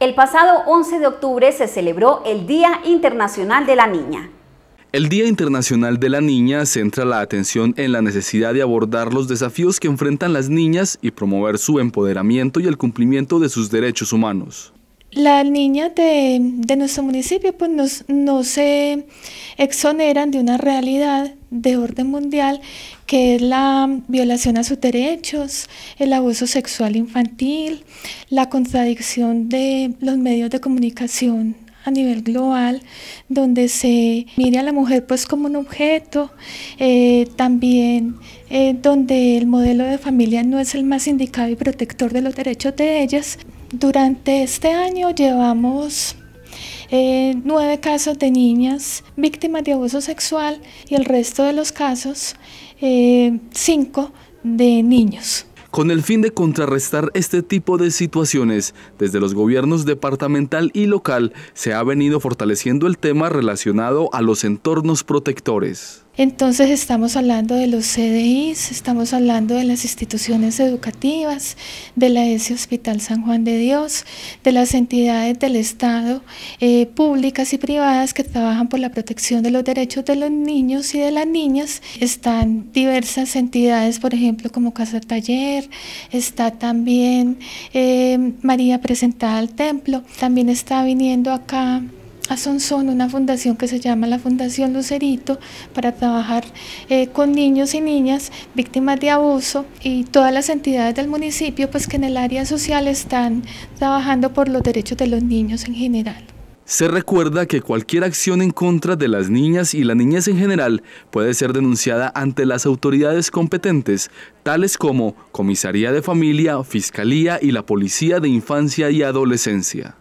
El pasado 11 de octubre se celebró el Día Internacional de la Niña. El Día Internacional de la Niña centra la atención en la necesidad de abordar los desafíos que enfrentan las niñas y promover su empoderamiento y el cumplimiento de sus derechos humanos. Las niñas de, nuestro municipio pues, no se exoneran de una realidad de orden mundial, que es la violación a sus derechos, el abuso sexual infantil, la contradicción de los medios de comunicación a nivel global, donde se mire a la mujer pues como un objeto, eh, también eh, donde el modelo de familia no es el más indicado y protector de los derechos de ellas. Durante este año llevamos eh, nueve casos de niñas víctimas de abuso sexual y el resto de los casos, eh, cinco de niños. Con el fin de contrarrestar este tipo de situaciones, desde los gobiernos departamental y local se ha venido fortaleciendo el tema relacionado a los entornos protectores. Entonces estamos hablando de los CDIs, estamos hablando de las instituciones educativas, de la ESE Hospital San Juan de Dios, de las entidades del Estado eh, públicas y privadas que trabajan por la protección de los derechos de los niños y de las niñas. Están diversas entidades, por ejemplo, como Casa Taller, está también eh, María Presentada al Templo, también está viniendo acá son una fundación que se llama la Fundación Lucerito, para trabajar eh, con niños y niñas víctimas de abuso y todas las entidades del municipio, pues que en el área social están trabajando por los derechos de los niños en general. Se recuerda que cualquier acción en contra de las niñas y la niñez en general puede ser denunciada ante las autoridades competentes, tales como Comisaría de Familia, Fiscalía y la Policía de Infancia y Adolescencia.